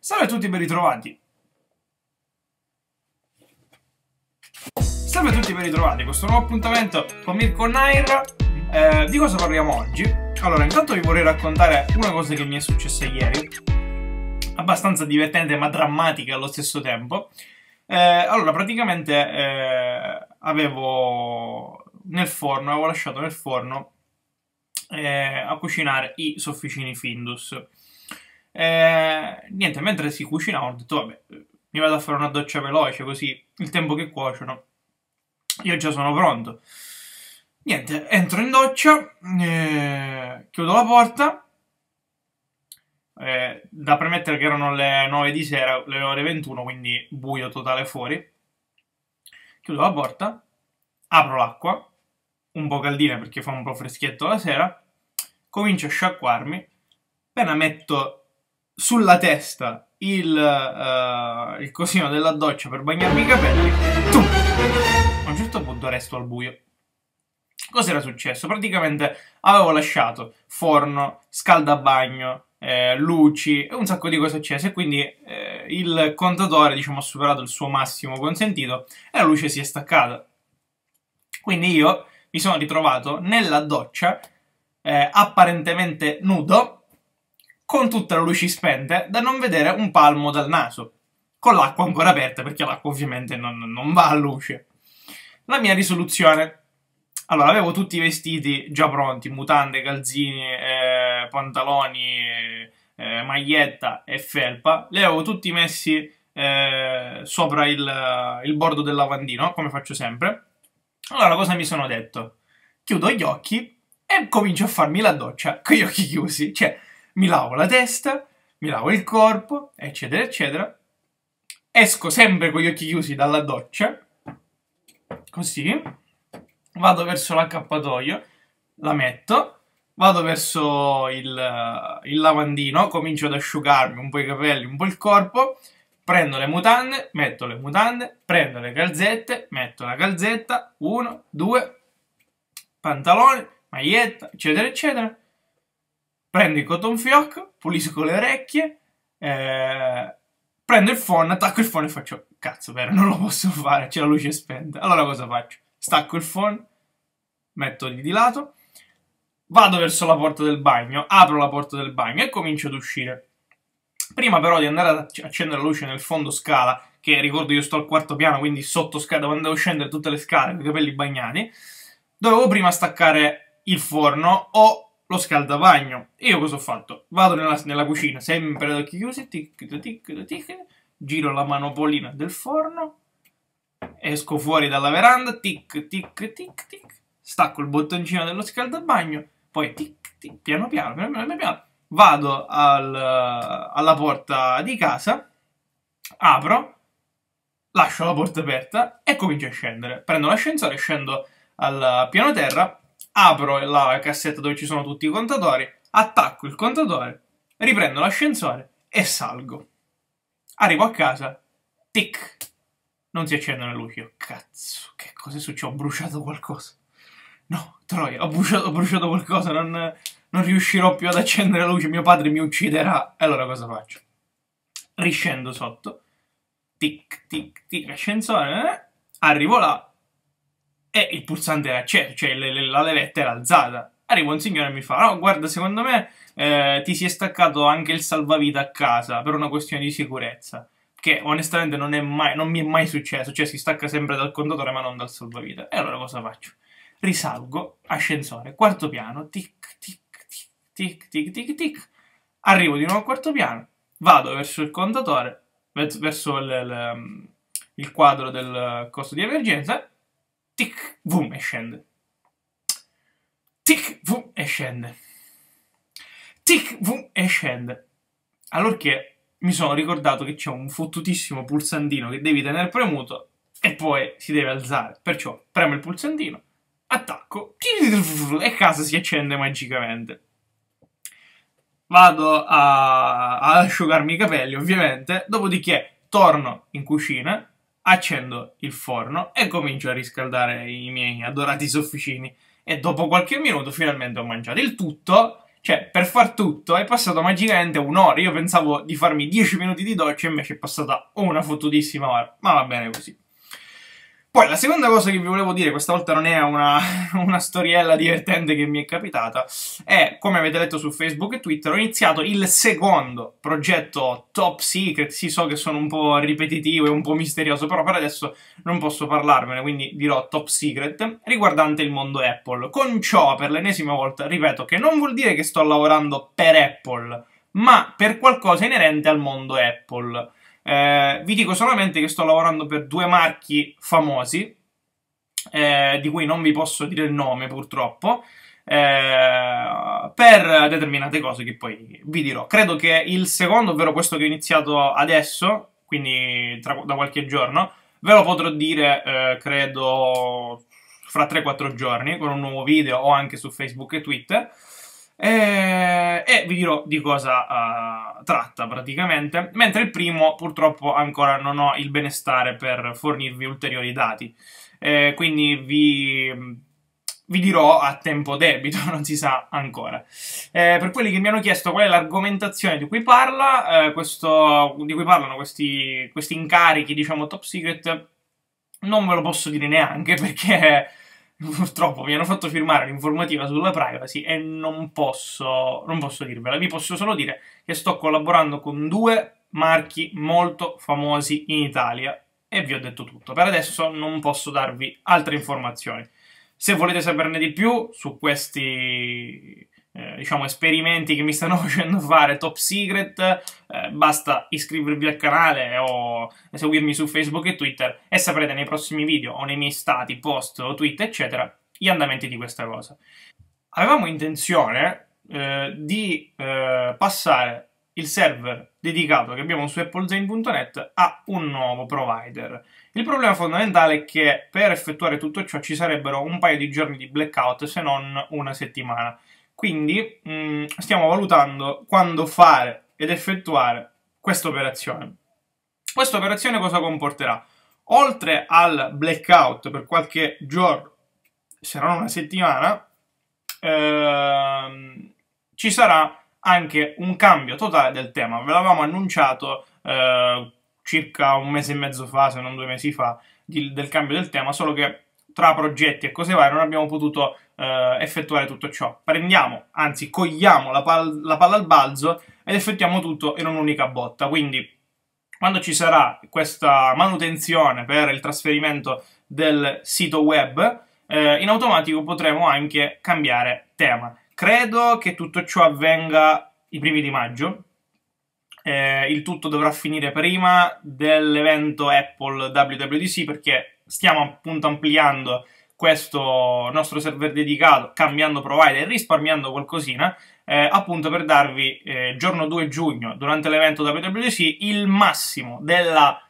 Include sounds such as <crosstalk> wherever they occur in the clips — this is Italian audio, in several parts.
Salve a tutti ben ritrovati! Salve a tutti ben ritrovati, questo nuovo appuntamento con Mirko Nair. Eh, di cosa parliamo oggi? Allora, intanto vi vorrei raccontare una cosa che mi è successa ieri, abbastanza divertente ma drammatica allo stesso tempo. Eh, allora, praticamente eh, avevo nel forno, avevo lasciato nel forno eh, a cucinare i sofficini Findus. E, niente, mentre si cucina, ho detto vabbè, mi vado a fare una doccia veloce così il tempo che cuociono io già sono pronto. Niente, entro in doccia, eh, chiudo la porta. Eh, da premettere che erano le 9 di sera, le ore 21, quindi buio totale fuori. Chiudo la porta, apro l'acqua, un po' caldina perché fa un po' freschetto la sera, comincio a sciacquarmi, appena metto sulla testa il, uh, il, cosino della doccia per bagnarmi i capelli, tu, a un certo punto resto al buio. Cos'era successo? Praticamente avevo lasciato forno, scaldabagno, eh, luci e un sacco di cose accese, quindi eh, il contatore diciamo, ha superato il suo massimo consentito e la luce si è staccata. Quindi io mi sono ritrovato nella doccia eh, apparentemente nudo con tutta la luce spente da non vedere un palmo dal naso, con l'acqua ancora aperta perché l'acqua ovviamente non, non va a luce. La mia risoluzione. Allora, avevo tutti i vestiti già pronti, mutande, calzini, eh, pantaloni, eh, maglietta e felpa, li avevo tutti messi eh, sopra il, il bordo del lavandino, come faccio sempre. Allora, cosa mi sono detto? Chiudo gli occhi e comincio a farmi la doccia con gli occhi chiusi. Cioè, mi lavo la testa, mi lavo il corpo, eccetera, eccetera. Esco sempre con gli occhi chiusi dalla doccia, così, vado verso l'accappatoio, la metto, vado verso il, il, lavandino, comincio ad asciugarmi un po' i capelli, un po' il corpo, prendo le mutande, metto le mutande, prendo le calzette, metto la calzetta, uno, due, pantalone, maglietta, eccetera, eccetera prendo il cotton fioc, pulisco le orecchie, eh, prendo il phone, attacco il phone e faccio cazzo vero, non lo posso fare, c'è la luce spenta. Allora cosa faccio? Stacco il phone, metto di lato, vado verso la porta del bagno, apro la porta del bagno e comincio ad uscire. Prima però di andare ad accendere la luce nel fondo scala, che ricordo io sto al quarto piano, quindi sotto scala, dove andavo a scendere tutte le scale con i capelli bagnati, dovevo prima staccare il forno o lo scaldavagno. io cosa ho fatto? Vado nella, nella cucina, sempre ad occhi chiusi, tic, tic, tic, tic, giro la manopolina del forno, esco fuori dalla veranda, tic, tic, tic, tic, stacco il bottoncino dello scaldabagno, poi tic, tic, piano piano, piano, piano, piano vado al, alla porta di casa, apro, lascio la porta aperta e comincio a scendere. Prendo l'ascensore, scendo al piano terra apro la cassetta dove ci sono tutti i contatori, attacco il contatore, riprendo l'ascensore e salgo. Arrivo a casa, tic, non si accendono le luci. cazzo, che cosa è successo? Ho bruciato qualcosa. No, troia, ho bruciato, ho bruciato qualcosa, non, non, riuscirò più ad accendere la luce, mio padre mi ucciderà. E allora cosa faccio? Riscendo sotto, tic, tic, tic, ascensore, eh? arrivo là, e il pulsante era acceso, cioè la levetta era alzata. Arriva un signore e mi fa, no guarda secondo me eh, ti si è staccato anche il salvavita a casa per una questione di sicurezza. Che onestamente non, mai, non mi è mai successo, cioè si stacca sempre dal contatore ma non dal salvavita. E allora cosa faccio? Risalgo, ascensore, quarto piano, tic tic tic tic tic tic tic. Arrivo di nuovo al quarto piano, vado verso il contatore, verso il, il, il quadro del costo di emergenza tic, vum, e scende. Tic, vum, e scende. Tic, vum, e scende. Allorché mi sono ricordato che c'è un fottutissimo pulsantino che devi tenere premuto e poi si deve alzare. Perciò premo il pulsantino, attacco e casa si accende magicamente. Vado a, ad asciugarmi i capelli, ovviamente, dopodiché torno in cucina, accendo il forno e comincio a riscaldare i miei adorati sofficini. E dopo qualche minuto finalmente ho mangiato il tutto. Cioè, per far tutto è passato magicamente un'ora. Io pensavo di farmi 10 minuti di doccia, invece è passata una fottutissima ora. Ma va bene così. Poi la seconda cosa che vi volevo dire, questa volta non è una, <laughs> una, storiella divertente che mi è capitata, è, come avete letto su Facebook e Twitter, ho iniziato il secondo progetto top secret, Si so che sono un po' ripetitivo e un po' misterioso, però per adesso non posso parlarvene, quindi dirò top secret, riguardante il mondo Apple. Con ciò, per l'ennesima volta, ripeto che non vuol dire che sto lavorando per Apple, ma per qualcosa inerente al mondo Apple eh, vi dico solamente che sto lavorando per due marchi famosi, eh, di cui non vi posso dire il nome purtroppo, eh, per determinate cose che poi vi dirò. Credo che il secondo, ovvero questo che ho iniziato adesso, quindi tra, da qualche giorno, ve lo potrò dire, eh, credo, fra 3-4 giorni, con un nuovo video o anche su Facebook e Twitter. E, eh, e vi dirò di cosa uh, tratta praticamente, mentre il primo purtroppo ancora non ho il benestare per fornirvi ulteriori dati, eh, quindi vi vi dirò a tempo debito, <laughs> non si sa ancora. Eh, per quelli che mi hanno chiesto qual è l'argomentazione di cui parla, eh, questo, di cui parlano questi, questi, incarichi, diciamo, top secret, non ve lo posso dire neanche <laughs> perché <laughs> purtroppo mi hanno fatto firmare l'informativa sulla privacy e non posso, non posso dirvela. Vi posso solo dire che sto collaborando con due marchi molto famosi in Italia e vi ho detto tutto. Per adesso non posso darvi altre informazioni. Se volete saperne di più su questi eh, diciamo, esperimenti che mi stanno <laughs> facendo fare top secret, eh, basta iscrivervi al canale o seguirmi su Facebook e Twitter e saprete nei prossimi video o nei miei stati, post o tweet, eccetera, gli andamenti di questa cosa. Avevamo intenzione eh, di eh, passare il server dedicato che abbiamo su applezane.net a un nuovo provider. Il problema fondamentale è che per effettuare tutto ciò ci sarebbero un paio di giorni di blackout, se non una settimana. Quindi mh, mm, stiamo valutando quando fare ed effettuare questa operazione. Questa operazione cosa comporterà? Oltre al blackout per qualche giorno, se non una settimana, ehm, ci sarà anche un cambio totale del tema. Ve l'avevamo annunciato eh, circa un mese e mezzo fa, se non due mesi fa, di, del cambio del tema, solo che tra progetti e cose varie non abbiamo potuto eh, effettuare tutto ciò. Prendiamo, anzi cogliamo la, pal la palla al balzo ed effettuiamo tutto in un'unica botta. Quindi quando ci sarà questa manutenzione per il trasferimento del sito web, eh, in automatico potremo anche cambiare tema. Credo che tutto ciò avvenga i primi di maggio. Eh, il tutto dovrà finire prima dell'evento Apple WWDC perché stiamo appunto ampliando questo nostro server dedicato, cambiando provider e risparmiando qualcosina, eh, appunto per darvi eh, giorno 2 giugno, durante l'evento WWDC, il massimo della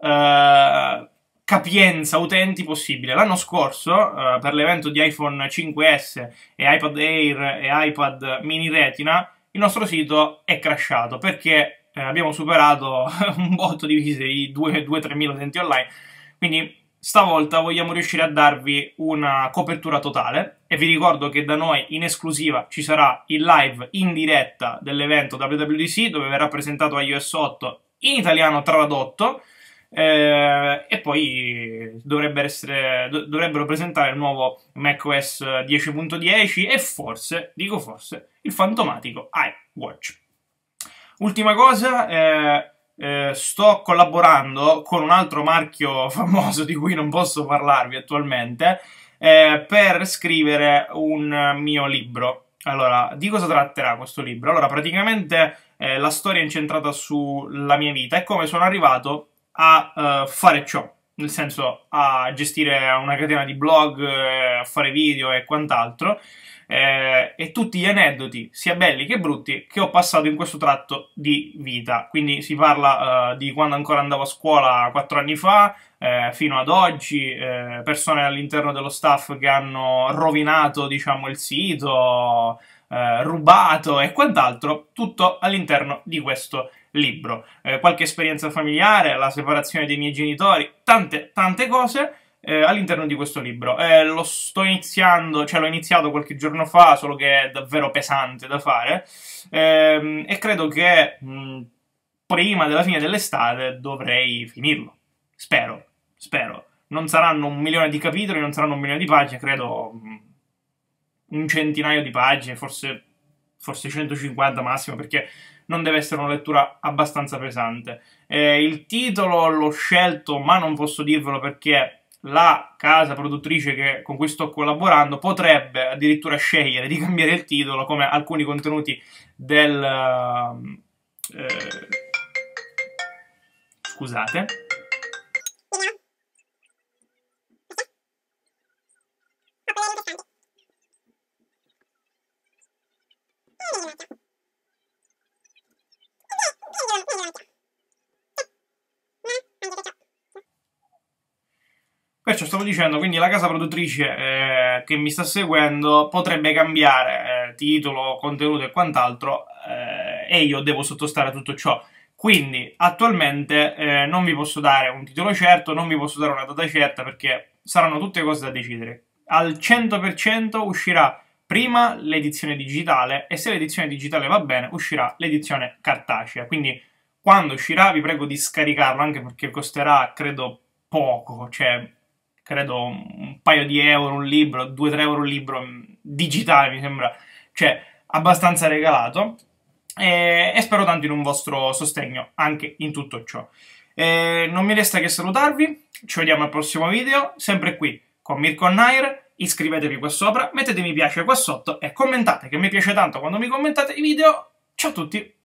eh, capienza utenti possibile. L'anno scorso, eh, per l'evento di iPhone 5S e iPad Air e iPad mini Retina, il nostro sito è crashato perché eh, abbiamo superato <laughs> un botto di visite di 2-3 mila utenti online. Quindi Stavolta vogliamo riuscire a darvi una copertura totale e vi ricordo che da noi in esclusiva ci sarà il live in diretta dell'evento WWDC dove verrà presentato iOS 8 in italiano tradotto eh, e poi dovrebbero, essere, dovrebbero presentare il nuovo macOS 10.10 e forse, dico forse, il fantomatico iWatch. Ultima cosa, eh, eh, sto collaborando con un altro marchio <laughs> famoso di cui non posso parlarvi attualmente eh, per scrivere un mio libro. Allora, di cosa tratterà questo libro? Allora, praticamente eh, la storia è incentrata sulla mia vita e come sono arrivato a eh, fare ciò, nel senso a gestire una catena di blog, eh, a fare video e quant'altro eh, e tutti gli aneddoti, sia belli che brutti, che ho passato in questo tratto di vita. Quindi si parla eh, di quando ancora andavo a scuola 4 anni fa, eh, fino ad oggi, eh, persone all'interno dello staff che hanno rovinato diciamo, il sito, eh, rubato e quant'altro, tutto all'interno di questo libro. Eh, qualche esperienza familiare, la separazione dei miei genitori, tante, tante cose eh, all'interno di questo libro. Eh, lo sto iniziando, cioè l'ho iniziato qualche giorno fa, solo che è davvero pesante da fare ehm, e credo che mh, prima della fine dell'estate dovrei finirlo. Spero, spero. Non saranno un milione di capitoli, non saranno un milione di pagine, credo un centinaio di pagine, forse, forse 150 massimo, perché non deve essere una lettura abbastanza pesante. Eh, il titolo l'ho scelto, ma non posso dirvelo perché la casa produttrice che, con cui sto collaborando potrebbe addirittura scegliere di cambiare il titolo come alcuni contenuti del... Eh, eh scusate perciò stavo dicendo, quindi la casa produttrice eh, che mi sta seguendo potrebbe cambiare eh, titolo, contenuto e quant'altro eh, e io devo sottostare a tutto ciò. Quindi attualmente eh, non vi posso dare un titolo certo, non vi posso dare una data certa perché saranno tutte cose da decidere. Al 100% uscirà prima l'edizione digitale e se l'edizione digitale va bene uscirà l'edizione cartacea. Quindi quando uscirà vi prego di scaricarlo anche perché costerà credo poco, cioè credo, un paio di euro un libro, 2-3 euro un libro digitale, mi sembra, cioè abbastanza regalato. E, e spero tanto in un vostro sostegno anche in tutto ciò. E non mi resta che salutarvi, ci vediamo al prossimo video, sempre qui con Mirko Nair, iscrivetevi qua sopra, mettete mi piace qua sotto e commentate, che mi piace tanto quando mi commentate i video. Ciao a tutti!